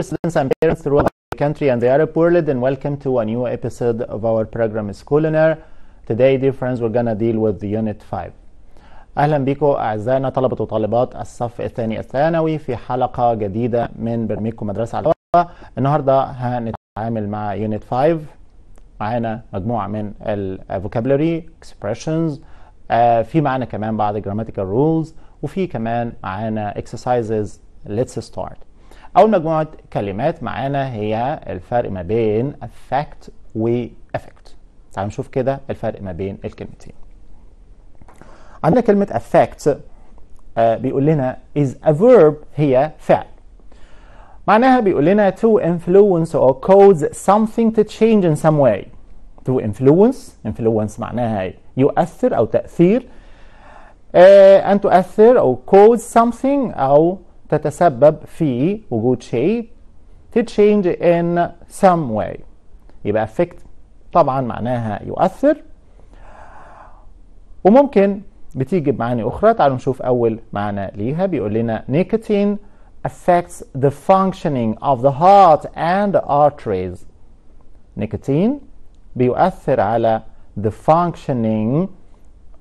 Students and parents throughout the country and the Arab world, and welcome to a new episode of our program School in Air. Today, dear friends, we're gonna deal with the Unit 5. أهلا بكم أعزائنا طلبة وطالبات الصف الثاني الثانوي في حلقة جديدة من برنامجكم مدرسة على الهواء. النهاردة هنتعامل مع Unit 5 معانا مجموعة من ال vocabulary expressions في معانا كمان بعض grammatical rules وفي كمان معانا exercises let's start أول مجموعة كلمات معانا هي الفرق ما بين affect و effect. تعالوا نشوف كده الفرق ما بين الكلمتين عندنا كلمة affect آه، بيقول لنا is a verb هي فعل معناها بيقول لنا to influence or cause something to change in some way to influence influence معناها يؤثر أو تأثير آه، أن تؤثر أو cause something أو تتسبب في وجود شيء to change in some way يبقى affect طبعا معناها يؤثر وممكن بتيجي بمعاني أخرى تعالوا نشوف أول معنى ليها بيقول لنا nicotine affects the functioning of the heart and the arteries نيكوتين بيؤثر على the functioning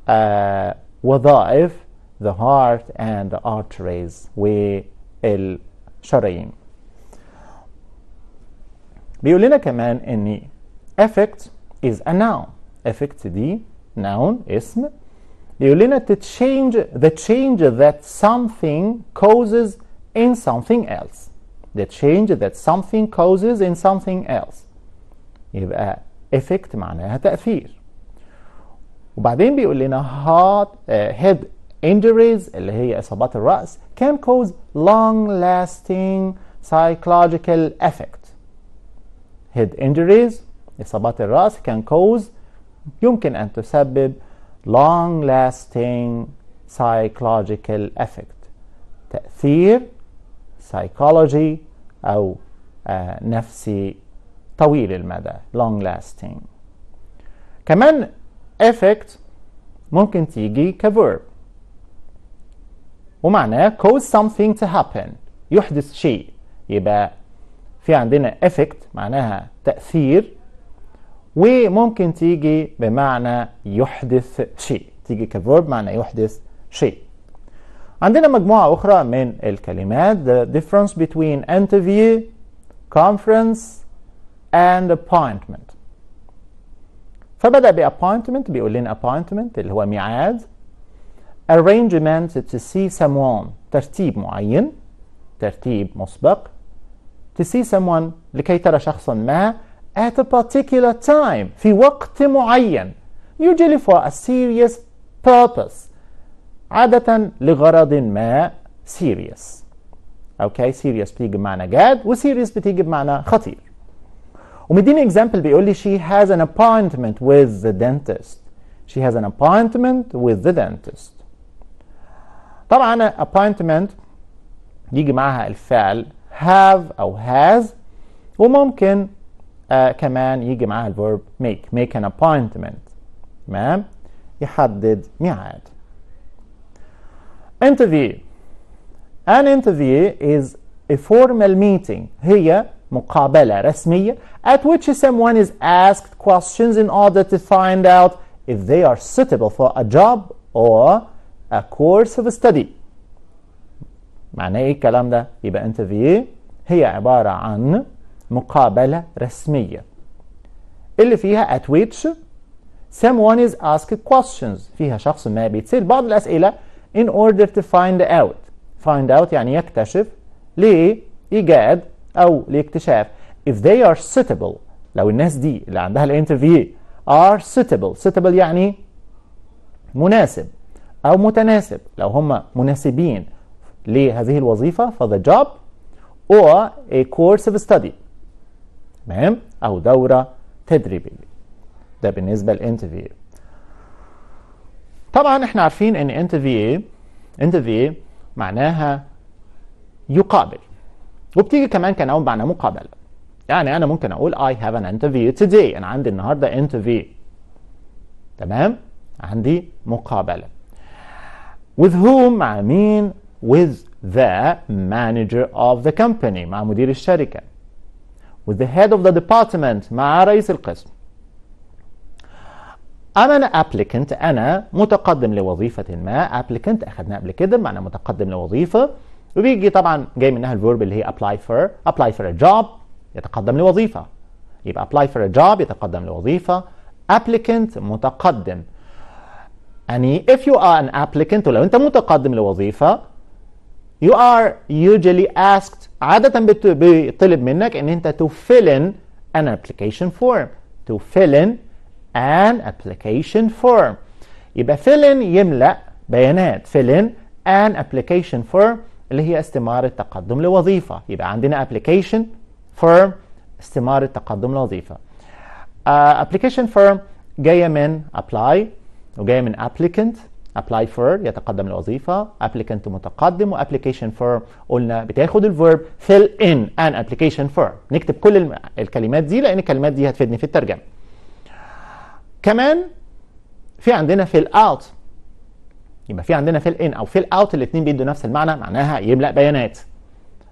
uh, وظائف the heart and the arteries والشرايين بيقول لنا كمان ان Effect is a noun affect دي noun اسم بيقول لنا to change the change that something causes in something else the change that something causes in something else يبقى effect معناها تأثير وبعدين بيقول لنا heart uh, head Injuries اللي هي إصابات الرأس can cause long-lasting psychological effect. Head injuries إصابات الرأس can cause يمكن أن تسبب long-lasting psychological effect تأثير psychology أو آه نفسي طويل المدى long lasting كمان effect ممكن تيجي كverb ومعناه cause something to happen يحدث شيء يبقى في عندنا effect معناها تأثير وممكن تيجي بمعنى يحدث شيء تيجي كفيرب معنى يحدث شيء عندنا مجموعة أخرى من الكلمات the difference between interview conference and appointment فبدأ appointment بيقول لنا appointment اللي هو ميعاد arrangement see someone ترتيب معين ترتيب مسبق to see someone لكي ترى شخصا ما at a particular time في وقت معين usually for a serious purpose عادة لغرض ما serious okay serious بتيجي بمعنى جاد و serious بتيجي بمعنى خطير ومديني example بيقول لي she has an appointment with the dentist she has an appointment with the dentist طبعا appointment يجي معاها الفعل have أو has وممكن آه كمان يجي معاها الفيرب make make an appointment تمام يحدد ميعاد interview an interview is a formal meeting هي مقابلة رسمية at which someone is asked questions in order to find out if they are suitable for a job or a course of study معناه ايه الكلام ده يبقى انترفيو هي عبارة عن مقابلة رسمية اللي فيها at which someone is asked questions فيها شخص ما بيتسأل بعض الأسئلة in order to find out find out يعني يكتشف لإيجاد أو لاكتشاف if they are suitable لو الناس دي اللي عندها الانترفيو are suitable suitable يعني مناسب أو متناسب لو هم مناسبين لهذه الوظيفة for the job or a course of study تمام أو دورة تدريبية ده بالنسبة للانترفيو طبعا احنا عارفين ان انترفيو انترفيو معناها يقابل وبتيجي كمان كنوع معنى مقابلة يعني أنا ممكن أقول I have an interview today أنا عندي النهاردة interview تمام عندي مقابلة with whom مع مين with the manager of the company مع مدير الشركة with the head of the department مع رئيس القسم I'm an applicant أنا متقدم لوظيفة ما applicant أخذنا قبل كده معنى متقدم لوظيفة وبيجي طبعا جاي منها الفيرب اللي هي apply for apply for a job يتقدم لوظيفة يبقى apply for a job يتقدم لوظيفة applicant متقدم يعني if you are an applicant ولو أنت متقدم لوظيفة you are usually asked عادة بيطلب منك إن أنت to fill in an application form to fill in an application form يبقى fill in يملأ بيانات fill in an application form اللي هي استمارة تقدم لوظيفة يبقى عندنا application firm استمارة تقدم لوظيفة uh, application firm جاية من apply وجايه من applicant apply for يتقدم الوظيفة applicant متقدم و application for قلنا بتاخد الفيرب fill in an application for نكتب كل الكلمات دي لأن الكلمات دي هتفيدني في الترجمة كمان في عندنا fill out يبقى في عندنا fill in أو fill out الاتنين بيدوا نفس المعنى معناها يملأ بيانات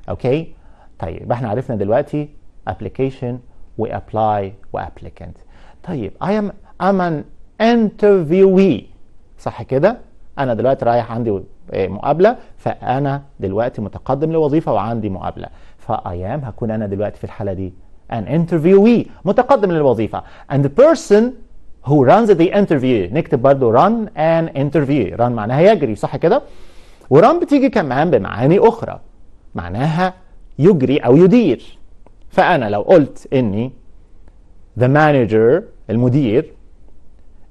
أوكي طيب احنا عرفنا دلوقتي application و apply و applicant طيب I am I'm an انترفيوي صح كده انا دلوقتي رايح عندي إيه، مقابله فانا دلوقتي متقدم لوظيفه وعندي مقابله فايام هكون انا دلوقتي في الحاله دي an interviewee متقدم للوظيفه and the person who runs the interview نكتب برده run an interview run معناها يجري صح كده وران بتيجي كمان بمعاني اخرى معناها يجري او يدير فانا لو قلت اني the manager المدير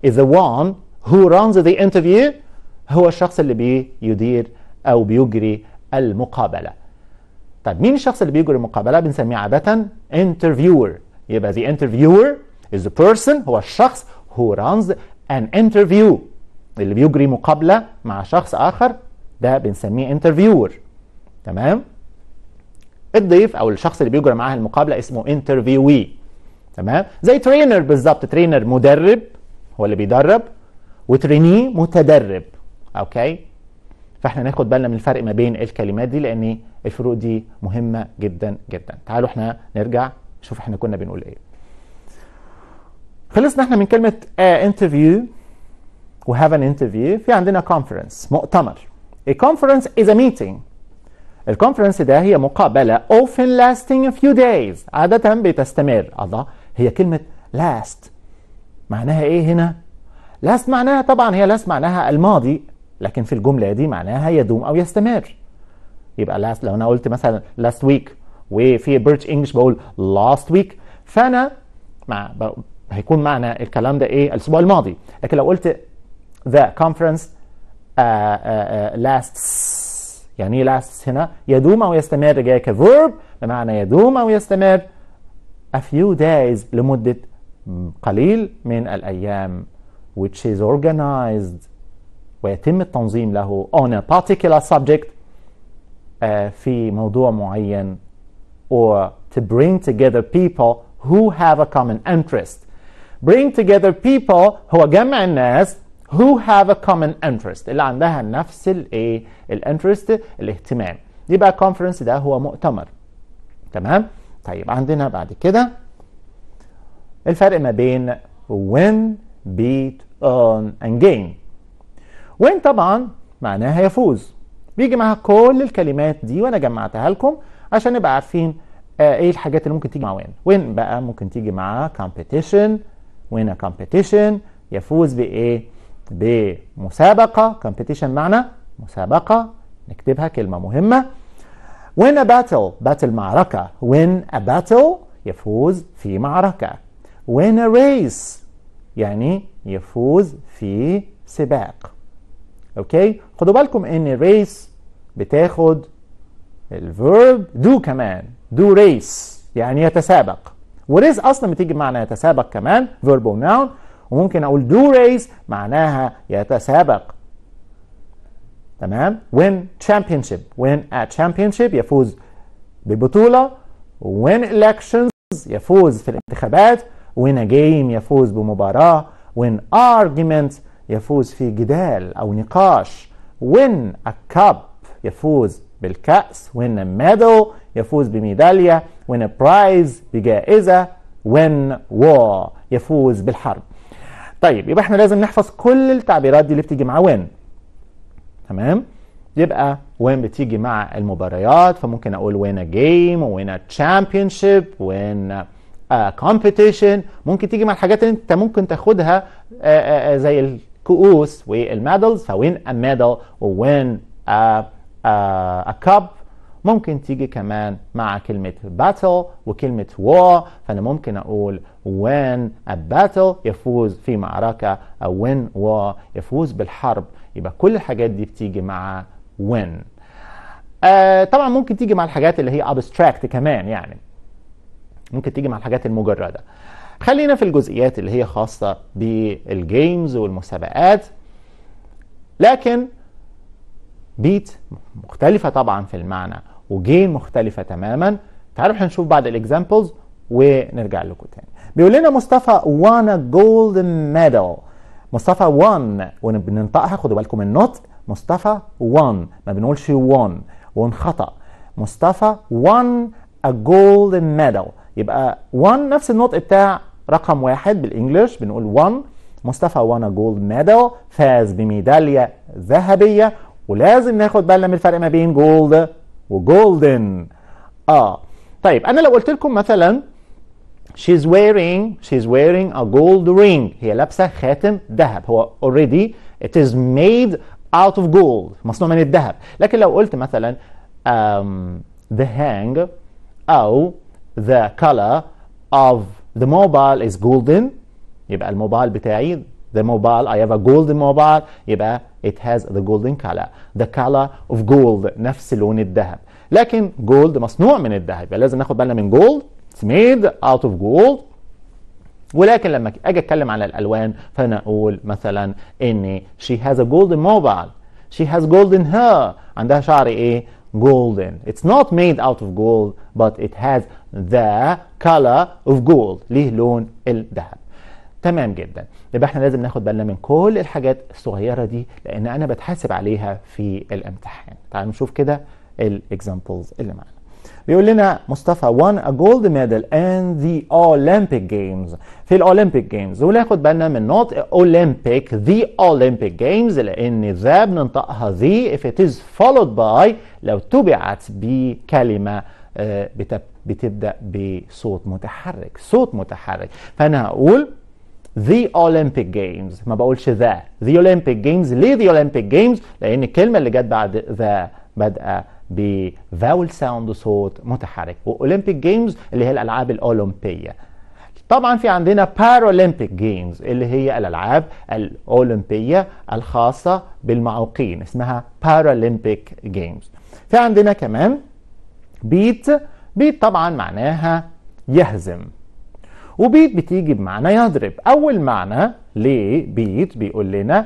is the one who runs the interview هو الشخص اللي بيدير أو بيجري المقابلة طيب مين الشخص اللي بيجري المقابلة بنسميه عادة interviewer يبقى the interviewer is the person هو الشخص who runs an interview اللي بيجري مقابلة مع شخص آخر ده بنسميه interviewer تمام الضيف أو الشخص اللي بيجري معاه المقابلة اسمه interviewee تمام زي ترينر بالظبط ترينر مدرب هو اللي بيدرب وترينيه متدرب اوكي فاحنا ناخد بالنا من الفرق ما بين الكلمات دي لان الفروق دي مهمه جدا جدا تعالوا احنا نرجع نشوف احنا كنا بنقول ايه خلصنا احنا من كلمه انترفيو و هاف ان انترفيو في عندنا كونفرنس مؤتمر A conference is a meeting الكونفرنس ده هي مقابلة often lasting a few days عادة بتستمر الله هي كلمة last معناها ايه هنا لاست معناها طبعا هي لاست معناها الماضي لكن في الجمله دي معناها يدوم او يستمر يبقى لاس لو انا قلت مثلا last week وفي بيرتش انجلش بقول last week فانا مع هيكون معنى الكلام ده ايه الاسبوع الماضي لكن لو قلت the conference uh, uh, lasts يعني ايه lasts هنا يدوم او يستمر جاي كفيرب بمعنى يدوم او يستمر a few days لمده قليل من الأيام which is organized ويتم التنظيم له on a particular subject في موضوع معين or to bring together people who have a common interest bring together people هو جمع الناس who have a common interest اللي عندها نفس الايه الانترست الاهتمام يبقى conference ده هو مؤتمر تمام طيب عندنا بعد كده الفرق ما بين win beat earn and gain win طبعا معناها يفوز بيجي معاها كل الكلمات دي وانا جمعتها لكم عشان نبقى عارفين آه، ايه الحاجات اللي ممكن تيجي مع وين وين بقى ممكن تيجي مع competition win a competition يفوز بايه بمسابقه competition معنى مسابقه نكتبها كلمه مهمه win a battle battle معركه win a battle يفوز في معركه win a race يعني يفوز في سباق اوكي خدوا بالكم ان race بتاخد الفيرب do كمان do race يعني يتسابق وريس اصلا بتيجي بمعنى يتسابق كمان فيرب وناون وممكن اقول do race معناها يتسابق تمام win championship win a championship يفوز ببطوله win elections يفوز في الانتخابات win a game يفوز بمباراة win argument يفوز في جدال أو نقاش win a cup يفوز بالكأس win a medal يفوز بميدالية win a prize بجائزة win war يفوز بالحرب طيب يبقى احنا لازم نحفظ كل التعبيرات دي اللي بتيجي مع وين تمام يبقى وين بتيجي مع المباريات فممكن اقول وين a game وين a championship وين كومبيتيشن آه، ممكن تيجي مع الحاجات اللي انت ممكن تاخدها آه، آه، زي الكؤوس والميدلز فوين ا ميدل وين ا كاب ممكن تيجي كمان مع كلمة باتل وكلمة war فأنا ممكن أقول when a battle يفوز في معركة أو when war يفوز بالحرب يبقى كل الحاجات دي بتيجي مع when آه طبعا ممكن تيجي مع الحاجات اللي هي abstract كمان يعني ممكن تيجي مع الحاجات المجرده خلينا في الجزئيات اللي هي خاصه بالجيمز والمسابقات لكن بيت مختلفه طبعا في المعنى وجيم مختلفه تماما تعالوا احنا نشوف بعض الاكزامبلز ونرجع لكم تاني بيقول لنا مصطفى وان جولدن ميدال مصطفى وان وبننطقها خدوا بالكم من النطق مصطفى وان ما بنقولش وان وان خطا مصطفى وان ا جولدن ميدال يبقى 1 نفس النطق بتاع رقم واحد بالانجلش بنقول 1 مصطفى وانا جولد ميدال فاز بميداليه ذهبيه ولازم ناخد بالنا من الفرق ما بين جولد وجولدن اه طيب انا لو قلت لكم مثلا she's wearing she's wearing a gold ring هي لابسه خاتم ذهب هو already it is made out of gold مصنوع من الذهب لكن لو قلت مثلا um, the hang او the color of the mobile is golden يبقى الموبايل بتاعي the mobile I have a golden mobile يبقى it has the golden color the color of gold نفس لون الذهب لكن gold مصنوع من الذهب يبقى لازم ناخد بالنا من gold it's made out of gold ولكن لما اجي اتكلم على الالوان فانا اقول مثلا ان she has a golden mobile she has golden hair عندها شعر ايه golden it's not made out of gold but it has the color of gold ليه لون الذهب تمام جدا يبقى احنا لازم ناخد بالنا من كل الحاجات الصغيره دي لان انا بتحاسب عليها في الامتحان تعالوا نشوف كده الاكزامبلز اللي معانا بيقول لنا مصطفى won a gold medal in the Olympic Games في الأولمبيك جيمز وناخد بالنا من نوت أولمبيك the Olympic Games لأن ذا بننطقها the if it is followed by لو تبعت بكلمة آه، بتبدأ بصوت متحرك صوت متحرك فأنا هقول The Olympic Games ما بقولش ذا The Olympic Games ليه The Olympic Games لأن الكلمة اللي جت بعد ذا بادئة بفاول ساوند وصوت متحرك واولمبيك جيمز اللي هي الالعاب الاولمبيه طبعا في عندنا بارالمبيك جيمز اللي هي الالعاب الاولمبيه الخاصه بالمعوقين اسمها بارالمبيك جيمز في عندنا كمان بيت بيت طبعا معناها يهزم وبيت بتيجي بمعنى يضرب اول معنى لبيت بيقول لنا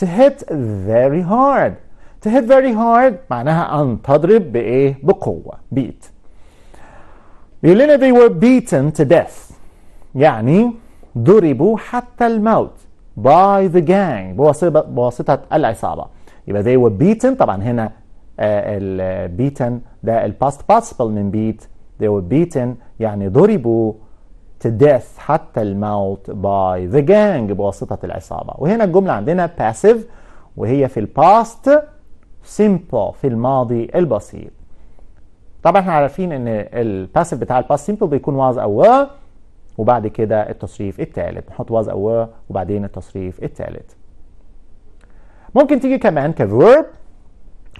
to hit very hard to hit very hard معناها أن تضرب بإيه؟ بقوة beat بيقول لنا they were beaten to death يعني ضربوا حتى الموت by the gang بواسطة, بواسطة العصابة يبقى they were beaten طبعا هنا آه، ال آه، beaten ده past possible من beat they were beaten يعني ضربوا to death حتى الموت by the gang بواسطة العصابة وهنا الجملة عندنا passive وهي في الباست simple في الماضي البسيط طبعا احنا عارفين ان الباسيف بتاع الباست سيمبل بيكون was او وبعد كده التصريف الثالث نحط was او وبعدين التصريف الثالث ممكن تيجي كمان كفيرب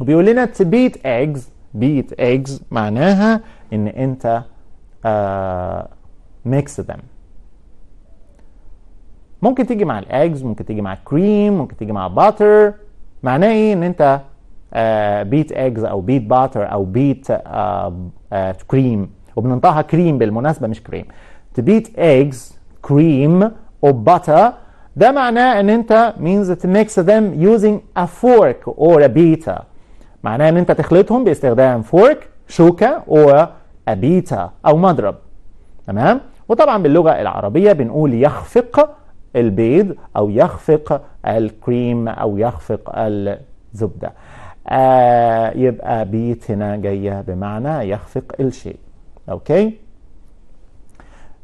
وبيقول لنا to beat eggs beat eggs معناها ان انت آه mix them ممكن تيجي مع الاجز ممكن تيجي مع كريم ممكن تيجي مع باتر معناه ايه ان انت بيت آه، ايجز او بيت باتر او بيت كريم آه، آه، وبننطقها كريم بالمناسبه مش كريم تبيت ايجز كريم او باتر ده معناه ان انت means to mix them using a fork or a beater معناه ان انت تخلطهم باستخدام فورك شوكه او ابيتا او مضرب تمام وطبعا باللغه العربيه بنقول يخفق البيض او يخفق الكريم او يخفق الزبده يبقى بيت هنا جاية بمعنى يخفق الشيء أوكي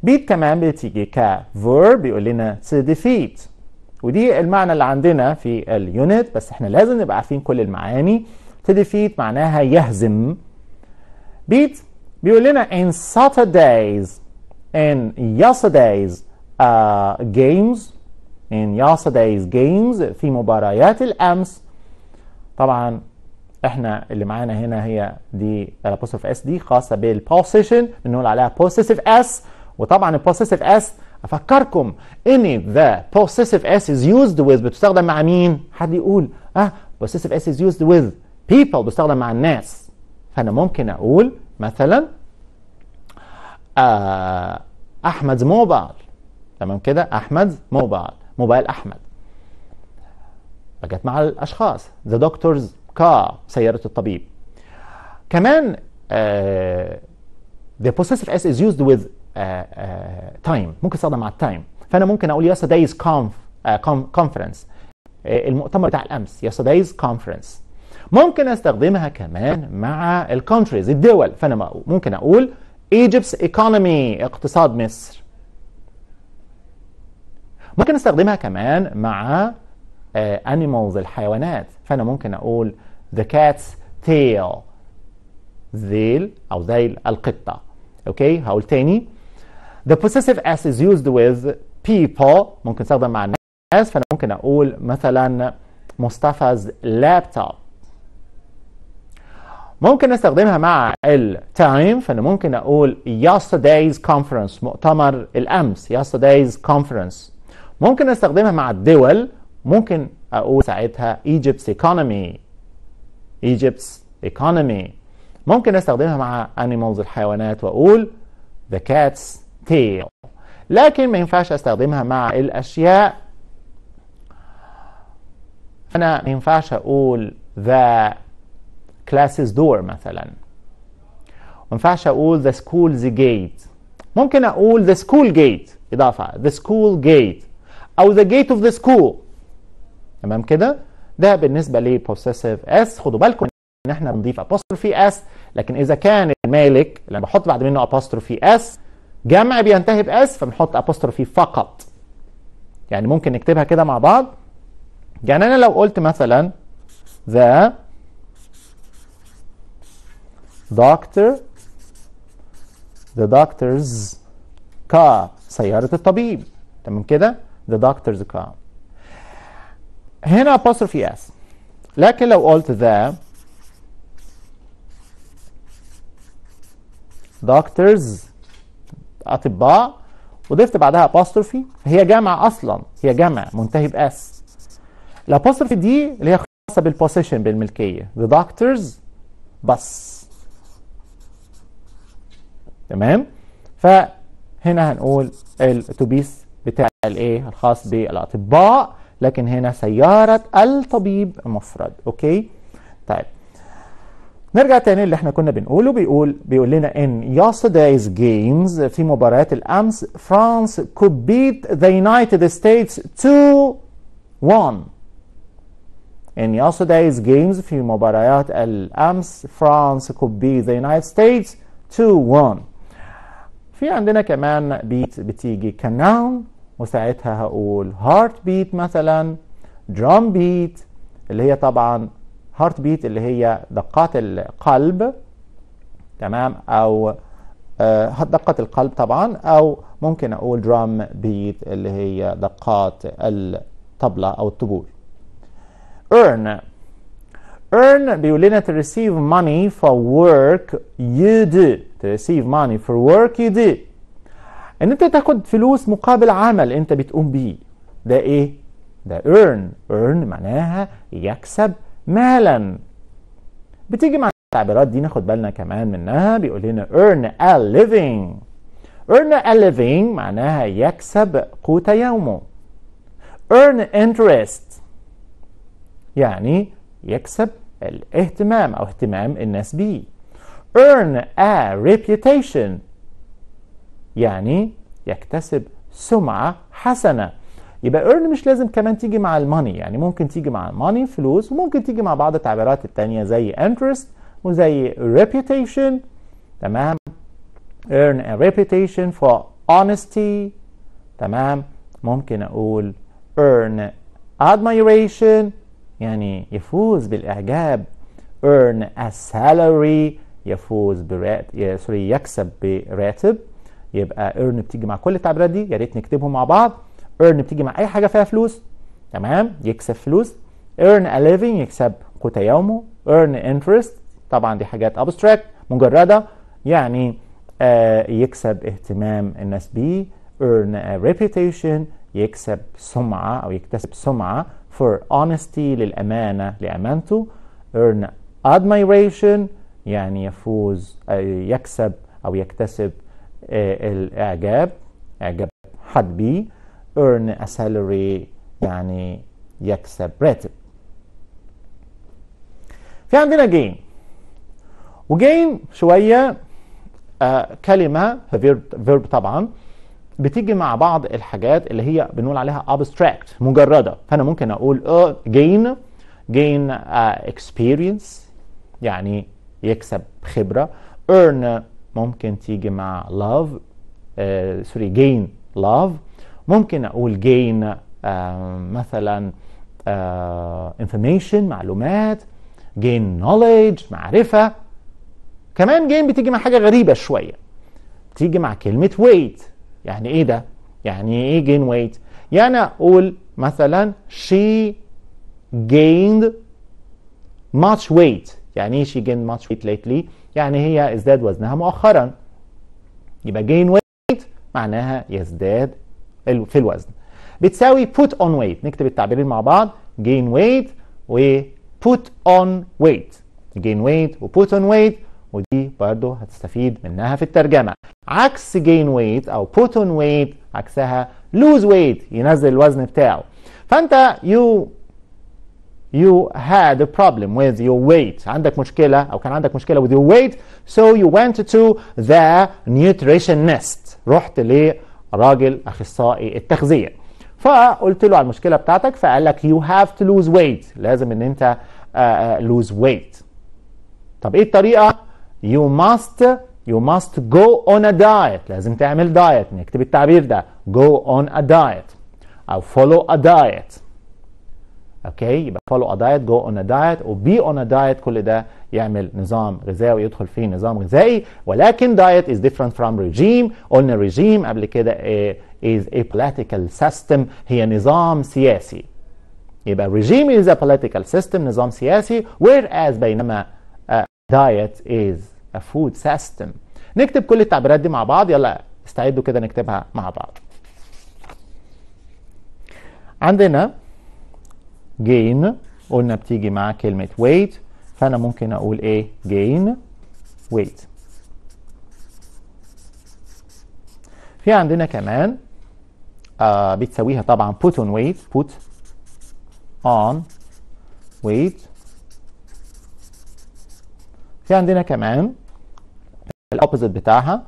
بيت كمان بتيجي كفيرب بيقول لنا to defeat ودي المعنى اللي عندنا في اليونت بس احنا لازم نبقى عارفين كل المعاني to defeat معناها يهزم بيت بيقول لنا in Saturdays in yesterday's uh, games in yesterday's games في مباريات الأمس طبعا احنا اللي معانا هنا هي دي الابوستروف اس دي خاصه بالبوسيشن بنقول عليها بوسيسيف اس وطبعا البوسيسيف اس افكركم ان ذا بوسيسيف اس از يوزد ويز بتستخدم مع مين؟ حد يقول اه بوسيسيف اس از يوزد ويز بيبل بتستخدم مع الناس فانا ممكن اقول مثلا آه احمد موبايل تمام كده احمد موبايل موبايل احمد بقت مع الاشخاص ذا دكتورز كا سيارة الطبيب كمان uh, the possessive s is used with uh, uh, time ممكن استخدم مع التايم فأنا ممكن أقول yesterday's conf, uh, conference المؤتمر بتاع الأمس yesterday's conference ممكن أستخدمها كمان مع الكونتريز الدول فأنا ممكن أقول Egypt's economy اقتصاد مصر ممكن استخدمها كمان مع انيمالز الحيوانات فانا ممكن اقول the cat's tail ذيل أو ذيل القطة أوكي هقول تاني the possessive s is used with people ممكن استخدم مع الناس فأنا ممكن أقول مثلا مصطفى's laptop ممكن استخدمها مع التايم فانا ممكن اقول yesterday's conference مؤتمر الامس yesterday's conference ممكن استخدمها مع الدول ممكن اقول ساعتها Egypt's economy Egypt's economy ممكن استخدمها مع animals الحيوانات واقول the cat's tail لكن ما ينفعش استخدمها مع الاشياء انا ما ينفعش اقول the classes door مثلا ما ينفعش اقول the school's gate ممكن اقول the school gate اضافه the school gate او the gate of the school تمام كده ده بالنسبه لبوسيسيف اس خدوا بالكم ان احنا بنضيف ابوستروفي اس لكن اذا كان المالك لما بحط بعد منه ابوستروفي اس جمع بينتهي باس فبنحط ابوستروفي فقط يعني ممكن نكتبها كده مع بعض يعني انا لو قلت مثلا the doctor the doctor's car سيارة الطبيب تمام كده the doctor's car هنا apostrophe e s لكن لو قلت the doctors اطباء وضفت بعدها apostrophe هي جامعة اصلا هي جامعة منتهي باس الابوستروفي دي اللي هي خاصة بالبوسيشن بالملكية the doctors بس تمام فهنا هنقول الاتوبيس بتاع الايه الخاص بالاطباء لكن هنا سيارة الطبيب مفرد أوكي طيب نرجع تاني اللي احنا كنا بنقوله بيقول بيقول لنا ان yesterday's games في مباراة الامس فرانس could beat the United States 2 1 in yesterday's games في مباريات الامس فرانس could beat the United States 2 1 في عندنا كمان بيت بتيجي كنون وساعتها هقول هارت بيت مثلا درام بيت اللي هي طبعا هارت بيت اللي هي دقات القلب تمام او آه، دقة القلب طبعا او ممكن اقول درام بيت اللي هي دقات الطبلة او الطبول earn earn بيقول لنا to receive money for work you do to receive money for work you do ان انت تاخد فلوس مقابل عمل انت بتقوم بيه ده ايه ده earn earn معناها يكسب مالا بتيجي مع التعبيرات دي ناخد بالنا كمان منها بيقول لنا earn a living earn a living معناها يكسب قوت يومه earn interest يعني يكسب الاهتمام او اهتمام الناس بيه earn a reputation يعني يكتسب سمعة حسنة يبقى earn مش لازم كمان تيجي مع الماني يعني ممكن تيجي مع الماني فلوس وممكن تيجي مع بعض التعبيرات التانية زي interest وزي reputation تمام earn a reputation for honesty تمام ممكن أقول earn admiration يعني يفوز بالإعجاب earn a salary يفوز براتب سوري يكسب براتب يبقى earn بتيجي مع كل التعبيرات دي يا ريت نكتبهم مع بعض earn بتيجي مع اي حاجه فيها فلوس تمام يكسب فلوس earn a living يكسب قوت يومه earn interest طبعا دي حاجات abstract مجرده يعني آه يكسب اهتمام الناس بيه earn a reputation يكسب سمعه او يكتسب سمعه for honesty للامانه لامانته earn admiration يعني يفوز آه يكسب او يكتسب الإعجاب إعجاب حد بيه earn a salary يعني يكسب راتب في عندنا جيم وجيم شوية آه كلمة فيرب طبعا بتيجي مع بعض الحاجات اللي هي بنقول عليها abstract مجردة فأنا ممكن أقول اه gain gain uh, experience يعني يكسب خبرة earn ممكن تيجي مع لاف سوري جين لاف ممكن اقول جين آه، مثلا انفورميشن آه، معلومات جين نوليدج معرفه كمان جين بتيجي مع حاجه غريبه شويه بتيجي مع كلمه ويت يعني ايه ده يعني ايه جين ويت يعني اقول مثلا she gained much weight يعني ايه she gained much weight lately يعني هي ازداد وزنها مؤخرا يبقى gain weight معناها يزداد في الوزن بتساوي put on weight نكتب التعبيرين مع بعض gain weight و put on weight gain weight و put on weight ودي برضو هتستفيد منها في الترجمة عكس gain weight أو put on weight عكسها lose weight ينزل الوزن بتاعه فأنت you you had a problem with your weight عندك مشكلة أو كان عندك مشكلة with your weight so you went to the nutritionist رحت لراجل أخصائي التغذية فقلت له على المشكلة بتاعتك فقال لك you have to lose weight لازم إن أنت uh, lose weight طب إيه الطريقة you must you must go on a diet لازم تعمل diet نكتب التعبير ده go on a diet أو follow a diet اوكي يبقى فولو ا دايت جو اون ا دايت وبي اون ا دايت كل ده يعمل نظام غذائي ويدخل فيه نظام غذائي ولكن دايت از ديفرنت فروم ريجيم قلنا ريجيم قبل كده از ا بوليتيكال سيستم هي نظام سياسي يبقى ريجيم از ا بوليتيكال سيستم نظام سياسي وير از بينما دايت از ا فود سيستم نكتب كل التعبيرات دي مع بعض يلا استعدوا كده نكتبها مع بعض عندنا جين قلنا بتيجي مع كلمة ويت فأنا ممكن أقول إيه جين ويت في عندنا كمان آه بتساويها طبعا put on weight put on weight في عندنا كمان الاوبوزيت بتاعها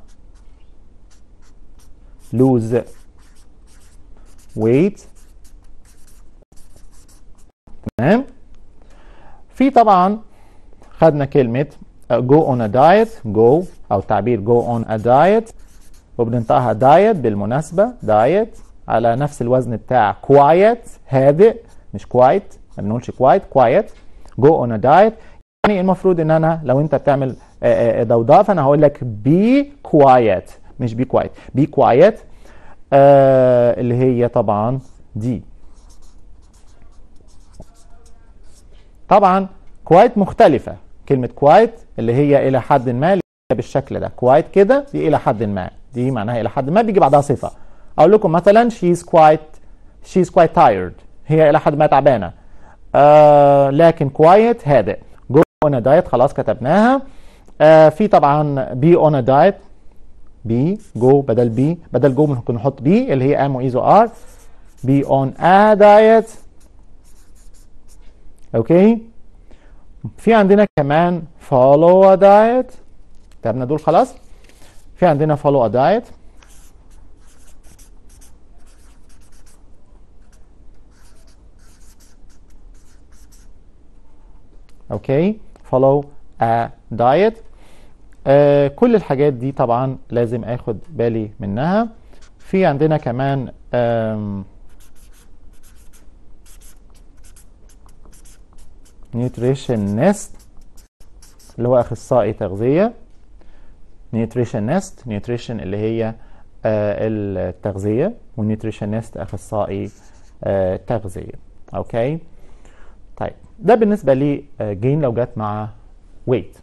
lose weight تمام في طبعا خدنا كلمه جو اون ا دايت جو او تعبير جو اون ا دايت وبننطقها دايت بالمناسبه دايت على نفس الوزن بتاع quiet هادئ مش quiet ما بنقولش quiet quiet جو اون ا دايت يعني المفروض ان انا لو انت بتعمل ضوضاء uh, uh, uh, فانا هقول لك بي quiet مش بي be بي آه اللي هي طبعا دي طبعا كوايت مختلفة كلمة كوايت اللي هي إلى حد ما بالشكل ده كوايت كده دي إلى حد ما دي معناها إلى حد ما بيجي بعدها صفة أقول لكم مثلا she's quite she's quite tired هي إلى حد ما تعبانة آه لكن كوايت هادئ جو on a diet خلاص كتبناها آه في طبعا بي on a diet بي جو بدل بي بدل جو ممكن نحط بي اللي هي ام وايزو ار بي on a diet اوكي في عندنا كمان فولو ا دايت كتبنا دول خلاص في عندنا فولو ا دايت اوكي فولو ا دايت كل الحاجات دي طبعا لازم اخد بالي منها في عندنا كمان نست اللي هو اخصائي تغذيه نست نيوتريشن اللي هي آه، التغذيه نست اخصائي آه، تغذيه اوكي طيب ده بالنسبه جين آه، لو جت مع ويت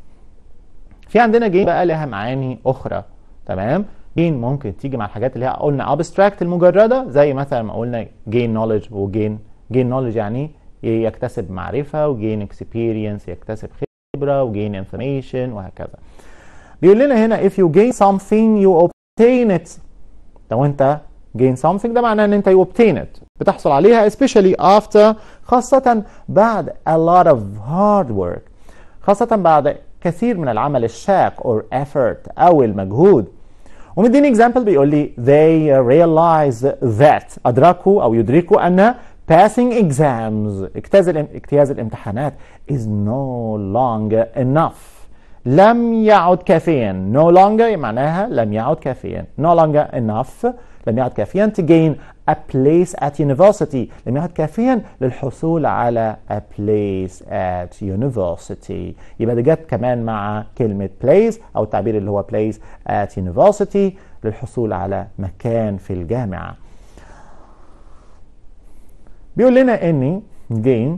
في عندنا جين بقى لها معاني اخرى تمام جين ممكن تيجي مع الحاجات اللي هي قلنا ابستراكت المجرده زي مثلا ما قلنا جين نولج وجين جين نولج يعني يكتسب معرفه وجين اكسبيرينس يكتسب خبره وجين انفورميشن وهكذا بيقول لنا هنا if you gain something you obtain it لو انت gain something ده معناه ان انت you obtain it بتحصل عليها especially after خاصة بعد a lot of hard work خاصة بعد كثير من العمل الشاق or effort أو المجهود ومديني example بيقول لي they realize that أدركوا أو يدركوا أن passing exams اجتاز اجتياز الامتحانات is no longer enough لم يعد كافيا no longer معناها لم يعد كافيا no longer enough لم يعد كافيا to gain a place at university لم يعد كافيا للحصول على a place at university يبقى ده جت كمان مع كلمة place أو التعبير اللي هو place at university للحصول على مكان في الجامعة بيقول لنا اني gain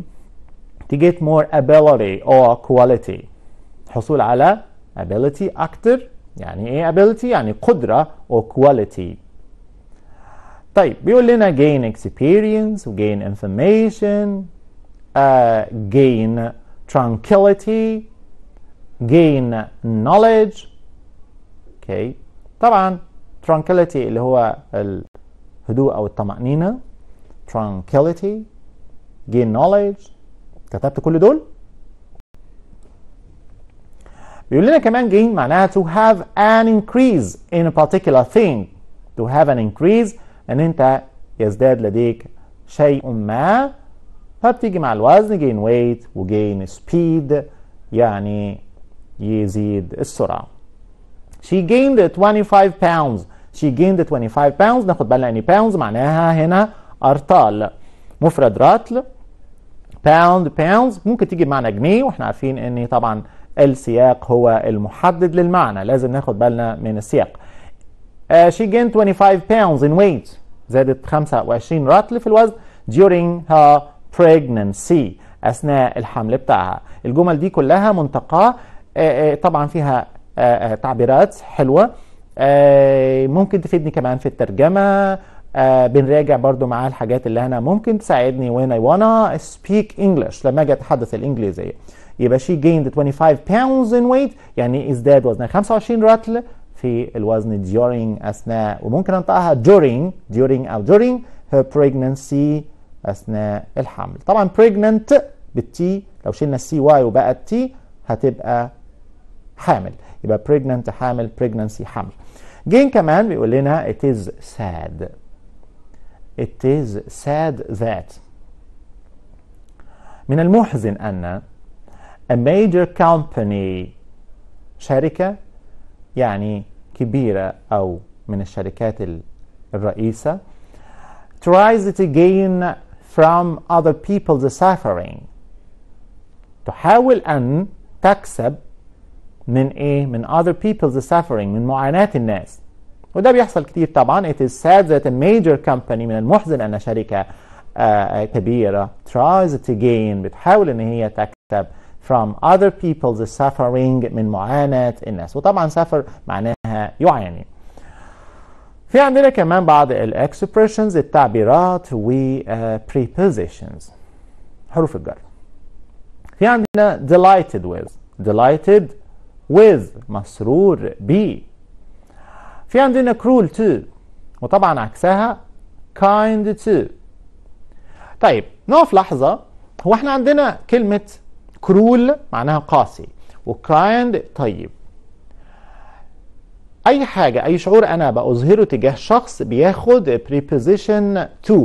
to get more ability or quality حصول على ability اكتر يعني ايه ability يعني قدرة or quality طيب بيقول لنا gain experience و gain information uh, gain tranquility gain knowledge okay. طبعا tranquility اللي هو الهدوء او الطمأنينة tranquility gain knowledge كتبت كل دول بيقول لنا كمان gain معناها to have an increase in a particular thing to have an increase ان انت يزداد لديك شيء ما فبتيجي مع الوزن gain weight gain speed يعني يزيد السرعة she gained 25 pounds she gained 25 pounds ناخد بالنا ان pounds معناها هنا ارطال مفرد راتل باوند باوندز ممكن تيجي بمعنى جنيه واحنا عارفين ان طبعا السياق هو المحدد للمعنى لازم ناخد بالنا من السياق uh, she gained 25 pounds in weight زادت 25 راتل في الوزن during her pregnancy اثناء الحمل بتاعها الجمل دي كلها منتقاه uh, uh، طبعا فيها uh، تعبيرات حلوه ممكن تفيدني كمان في الترجمه آه بنراجع برضو معاه الحاجات اللي انا ممكن تساعدني when I wanna speak English لما اجي اتحدث الانجليزيه يبقى she gained 25 pounds in weight يعني ازداد وزنها 25 رطل في الوزن during اثناء وممكن انطقها during during او during her pregnancy اثناء الحمل طبعا pregnant بالتي لو شلنا السي واي وبقت تي هتبقى حامل يبقى pregnant حامل pregnancy حمل جين كمان بيقول لنا it is sad it is sad that من المحزن أن a major company شركة يعني كبيرة أو من الشركات الرئيسة tries to gain from other people's suffering تحاول أن تكسب من إيه؟ من other people's suffering من معاناة الناس وده بيحصل كتير طبعا it is sad that a major company من المحزن أن شركة آه، كبيرة tries to gain بتحاول إن هي تكسب from other people's suffering من معاناة الناس وطبعا suffer معناها يعاني في عندنا كمان بعض الاكسبريشنز التعبيرات و آه، prepositions حروف الجر في عندنا delighted with delighted with مسرور ب في عندنا cruel to وطبعا عكسها kind to طيب نقف لحظة هو احنا عندنا كلمة cruel معناها قاسي وكايند طيب أي حاجة أي شعور أنا بأظهره تجاه شخص بياخد preposition to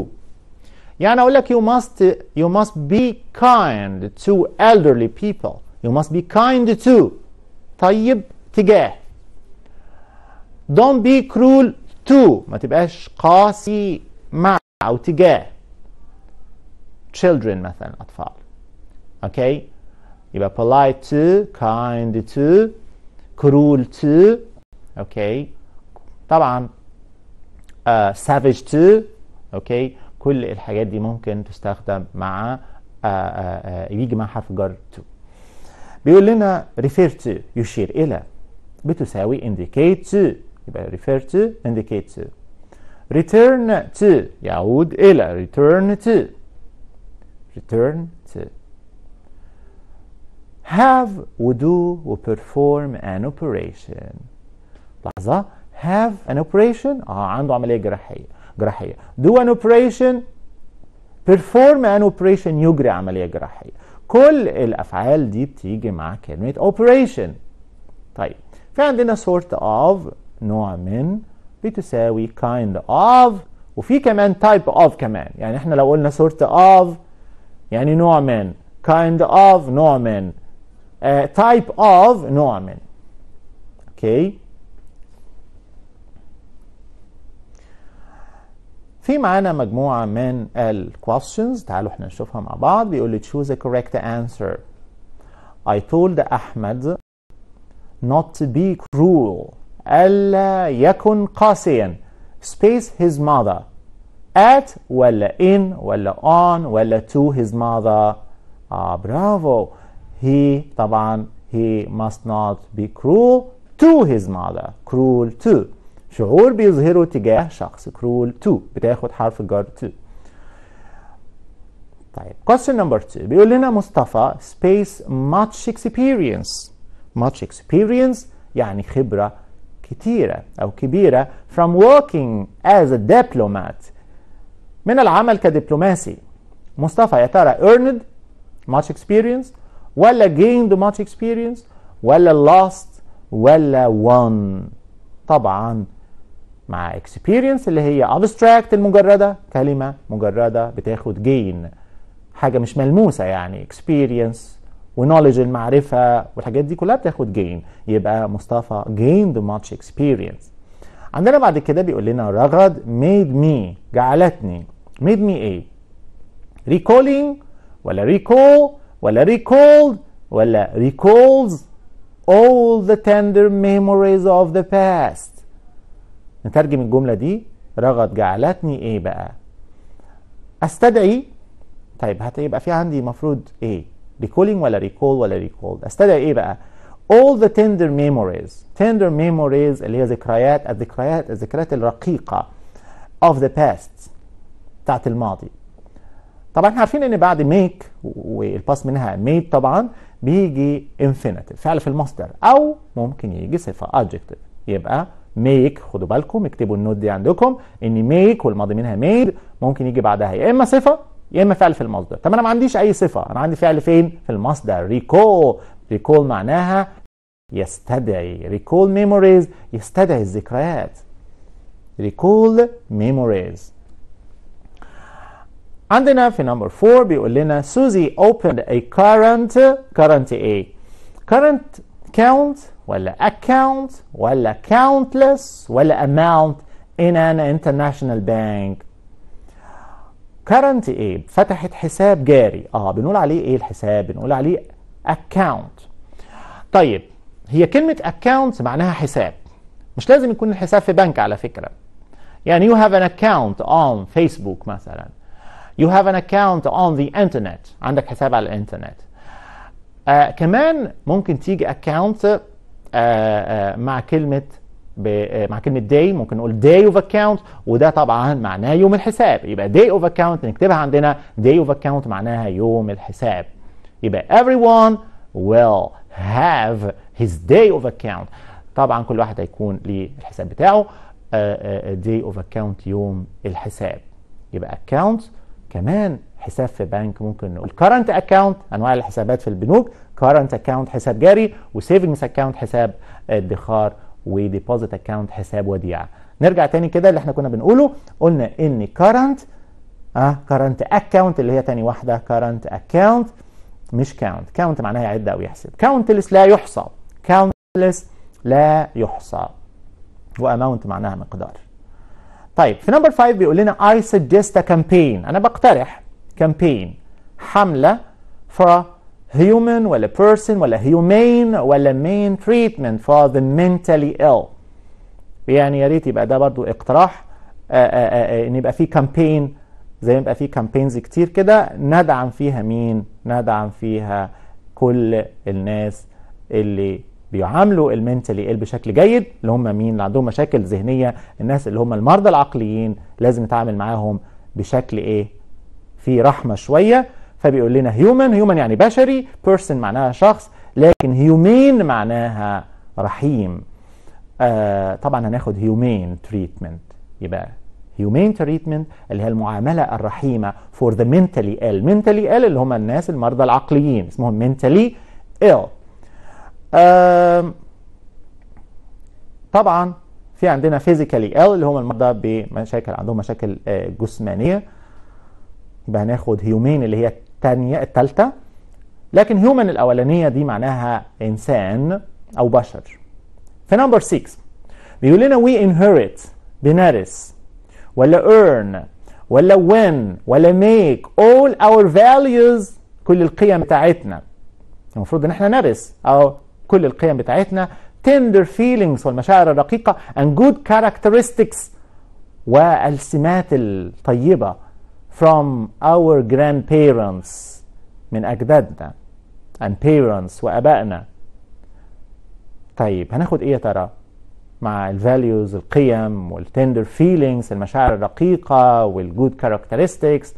يعني أقول لك you must you must be kind to elderly people you must be kind to طيب تجاه Don't be cruel to ما تبقاش قاسي مع أو تجاه children مثلا أطفال أوكي okay? يبقى polite to kind to cruel to أوكي okay? طبعا uh, savage to أوكي okay? كل الحاجات دي ممكن تستخدم مع uh, uh, uh, يجي مع حرف جر to بيقول لنا refer to يشير إلى بتساوي indicate to يبقى refer to indicate to return to يعود إلى return to return to have ودو وperform an operation لحظة have an operation اه عنده عملية جراحية جراحية do an operation perform an operation يجري عملية جراحية كل الأفعال دي بتيجي مع كلمة operation طيب في عندنا sort of نوع من بتساوي kind of وفي كمان type of كمان يعني احنا لو قلنا sort of يعني نوع من kind of نوع من uh, type of نوع من اوكي في معانا مجموعة من ال questions تعالوا احنا نشوفها مع بعض بيقول لي choose a correct answer I told Ahmed not to be cruel ألا يكن قاسيا space his mother at ولا in ولا on ولا to his mother آه برافو he طبعا he must not be cruel to his mother cruel to شعور بيظهره تجاه شخص cruel to بتاخد حرف الجر to طيب question number two بيقول لنا مصطفى space much experience much experience يعني خبرة كتيرة أو كبيرة from working as a diplomat من العمل كدبلوماسي مصطفى يا ترى earned much experience ولا gained much experience ولا lost ولا won طبعا مع experience اللي هي abstract المجردة كلمة مجردة بتاخد gain حاجة مش ملموسة يعني experience ونولج المعرفه والحاجات دي كلها بتاخد جين يبقى مصطفى gained much experience عندنا بعد كده بيقول لنا رغد made me جعلتني made me ايه recalling ولا recall ولا recalled ولا recalls all the tender memories of the past نترجم الجملة دي رغد جعلتني ايه بقى استدعي طيب هتبقى في عندي مفروض ايه ريكولينج ولا ريكول ولا ريكول استدعي ايه بقى all the tender memories tender memories اللي هي ذكريات الذكريات الذكريات الرقيقة of the past بتاعت الماضي طبعا احنا عارفين ان بعد make والباس منها made طبعا بيجي infinitive فعل في المصدر او ممكن يجي صفة adjective يبقى make خدوا بالكم اكتبوا النوت دي عندكم ان make والماضي منها made ممكن يجي بعدها يا اما صفة يا اما فعل في المصدر طب انا ما عنديش اي صفه انا عندي فعل فين في المصدر ريكول ريكول معناها يستدعي ريكول ميموريز يستدعي الذكريات ريكول ميموريز عندنا في نمبر 4 بيقول لنا سوزي اوبند اي كارنت كارنت ايه كارنت كاونت ولا اكاونت ولا كاونتلس ولا اماونت in an international bank كرنت ايه فتحت حساب جاري اه بنقول عليه ايه الحساب بنقول عليه اكاونت طيب هي كلمه اكاونت معناها حساب مش لازم يكون الحساب في بنك على فكره يعني you have an account on Facebook مثلا you have an account on the internet عندك حساب على الانترنت آه كمان ممكن تيجي account آه آه مع كلمه آه، مع كلمه day ممكن نقول day اوف account وده طبعا معناه يوم الحساب يبقى day اوف account نكتبها عندنا day اوف account معناها يوم الحساب يبقى everyone will have his day of account طبعا كل واحد هيكون ليه الحساب بتاعه آه، آه، day of account يوم الحساب يبقى account كمان حساب في بنك ممكن نقول current account انواع الحسابات في البنوك current account حساب جاري وسيفنجز account حساب ادخار وديبوزيت اكونت حساب وديعه نرجع تاني كده اللي احنا كنا بنقوله قلنا ان كارنت اه كارنت اكونت اللي هي تاني واحده كارنت اكونت مش كاونت كاونت معناها يعد او يحسب كاونتلس لا يحصى كاونتلس لا يحصى واماونت معناها مقدار طيب في نمبر 5 بيقول لنا اي سجست كامبين انا بقترح كامبين حمله for human ولا person ولا humane ولا main treatment for the mentally ill يعني يا ريت يبقى ده برضو اقتراح آآ آه، آآ آه، آه، ان يبقى في كامبين زي ما يبقى في كامبينز كتير كده ندعم فيها مين ندعم فيها كل الناس اللي بيعاملوا المنتلي ايل بشكل جيد اللي هم مين اللي عندهم مشاكل ذهنيه الناس اللي هم المرضى العقليين لازم نتعامل معاهم بشكل ايه في رحمه شويه فبيقول لنا هيومن هيومن يعني بشري بيرسون معناها شخص لكن هيومين معناها رحيم آه طبعا هناخد هيومين تريتمنت يبقى هيومين تريتمنت اللي هي المعامله الرحيمه فور ذا mentally ال mentally ال اللي هم الناس المرضى العقليين اسمهم mentally ال آه طبعا في عندنا physically ال اللي هم المرضى بمشاكل عندهم مشاكل آه، جسمانيه يبقى هناخد هيومين اللي هي الثانية الثالثة لكن هيومن الأولانية دي معناها إنسان أو بشر في نمبر 6 بيقول لنا وي انهيريت بنرث ولا earn ولا win ولا make all our values كل القيم بتاعتنا المفروض ان احنا نرث او كل القيم بتاعتنا tender feelings والمشاعر الرقيقة and good characteristics والسمات الطيبة from our grandparents من أجدادنا and parents وأبائنا طيب هناخد إيه يا ترى مع الفاليوز القيم والتندر فيلينجز المشاعر الرقيقة والجود كاركترستكس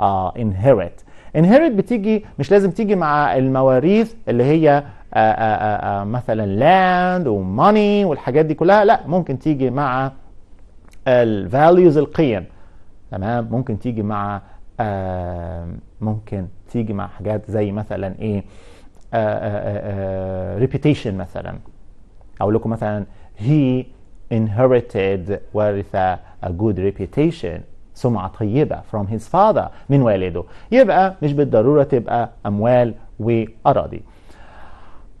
آه inherit inherit بتيجي مش لازم تيجي مع المواريث اللي هي آآ آه، آآ آه، آه، مثلا لاند وماني والحاجات دي كلها لا ممكن تيجي مع الفاليوز القيم تمام ممكن تيجي مع آه، ممكن تيجي مع حاجات زي مثلا ايه ريبيتيشن آه، آه، مثلا اقول لكم مثلا هي inherited ورث a good reputation سمعة طيبة from his father من والده يبقى مش بالضرورة تبقى أموال وأراضي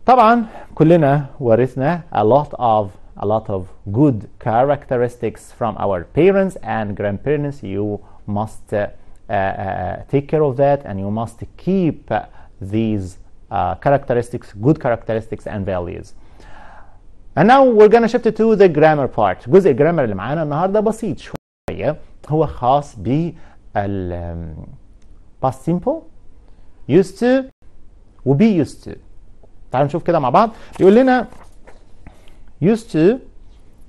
طبعا كلنا ورثنا a lot of a lot of good characteristics from our parents and grandparents you must uh, uh, uh take care of that and you must keep these uh, characteristics good characteristics and values and now we're gonna shift to the grammar part جزء الجرامر اللي معانا النهارده بسيط شويه هو خاص بال um, past simple used to و be used to تعالوا نشوف كده مع بعض بيقول لنا used to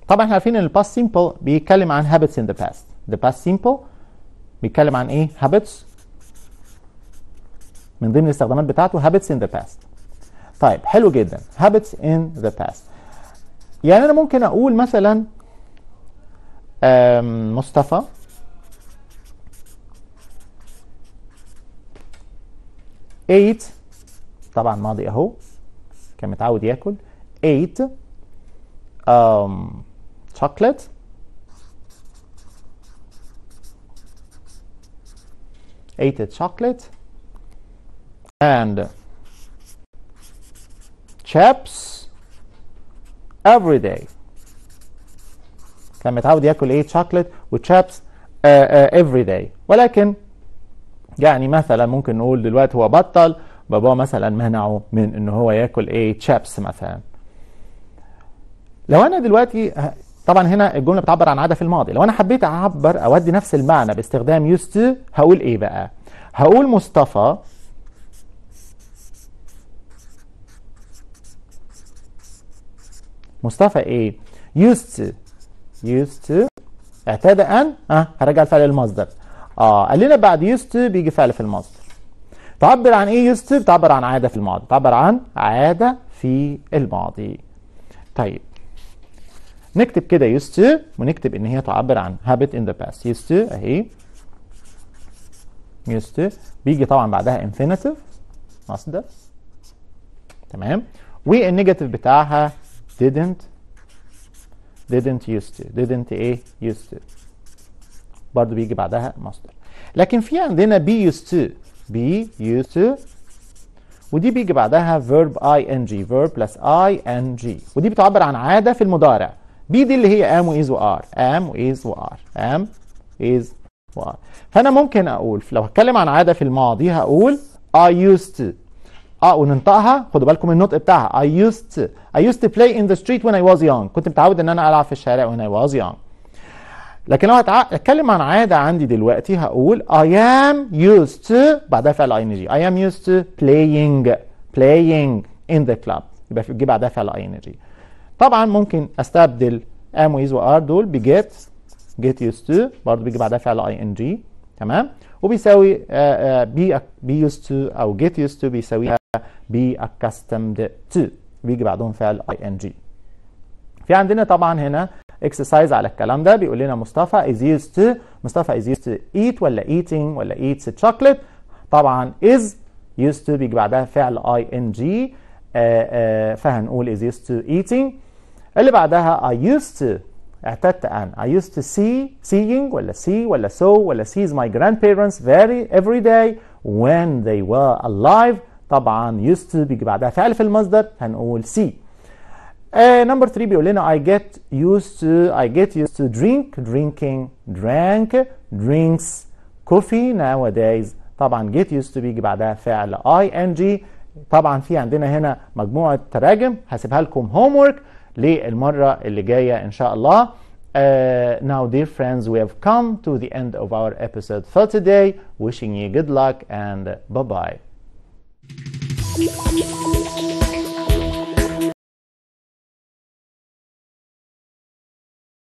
طبعا احنا عارفين ان الباست سيمبل بيتكلم عن habits in the past the past simple بيتكلم عن ايه habits من ضمن الاستخدامات بتاعته habits in the past طيب حلو جدا habits in the past يعني انا ممكن اقول مثلا مصطفى ate طبعا ماضي اهو كان متعود ياكل ate um, chocolate. Ate a chocolate and chips every day. كان متعود ياكل ايه شوكليت وتشابس افري داي ولكن يعني مثلا ممكن نقول دلوقتي هو بطل باباه مثلا منعه من ان هو ياكل ايه تشابس مثلا لو انا دلوقتي طبعا هنا الجمله بتعبر عن عاده في الماضي لو انا حبيت اعبر اودي نفس المعنى باستخدام يوست هقول ايه بقى هقول مصطفى مصطفى ايه يوست يوست اعتاد ان اه هرجع الفعل للمصدر اه قال لنا بعد يوست بيجي فعل في المصدر تعبر عن ايه يوست تعبر عن عاده في الماضي تعبر عن عاده في الماضي طيب نكتب كده used to ونكتب ان هي تعبر عن habit in the past used to اهي used to بيجي طبعا بعدها infinitive مصدر تمام والنيجاتيف بتاعها didn't didn't used to didn't ايه used to برضه بيجي بعدها مصدر لكن في عندنا be used to be used to ودي بيجي بعدها verb ing verb plus ing ودي بتعبر عن عادة في المضارع بي دي اللي هي ام وايز وار ام وايز وار ام وايز وار فانا ممكن اقول لو هتكلم عن عاده في الماضي هقول اي يوست اه وننطقها خدوا بالكم من النطق بتاعها اي يوست اي يوست used to play in the street when I was كنت متعود ان انا العب في الشارع وين اي واز يونغ لكن لو هتكلم عن عادة عندي دلوقتي هقول اي ام يوست تو بعدها فعل اي ان جي اي ام يوست تو بلاينج بلاينج ان ذا كلاب يبقى جه بعدها فعل اي ان جي طبعا ممكن استبدل ام ويز وار دول بجيت جيت يوز تو برضه بيجي بعدها فعل اي ان جي تمام وبيساوي بي بي يوز تو او جيت يوز تو بيساويها بي اكستمد تو بيجي بعدهم فعل اي ان جي في عندنا طبعا هنا اكسرسايز على الكلام ده بيقول لنا مصطفى از يوز تو مصطفى از يوز تو ايت ولا ايتنج ولا ايتس تشوكلت طبعا از يوز تو بيجي بعدها فعل اي ان جي فهنقول از يوز تو ايتنج اللي بعدها I used to اعتدت أن I used to see seeing ولا see ولا so ولا sees my grandparents very every day when they were alive طبعا used to بيجي بعدها فعل في المصدر هنقول see نمبر uh, 3 بيقول لنا I get used to I get used to drink drinking drank drinks coffee nowadays طبعا get used to بيجي بعدها فعل ing طبعا في عندنا هنا مجموعة تراجم هسيبها لكم homework للمرة اللي جاية إن شاء الله. Uh, now, dear friends, we have come to the end of our episode for today. Wishing you good luck and bye bye.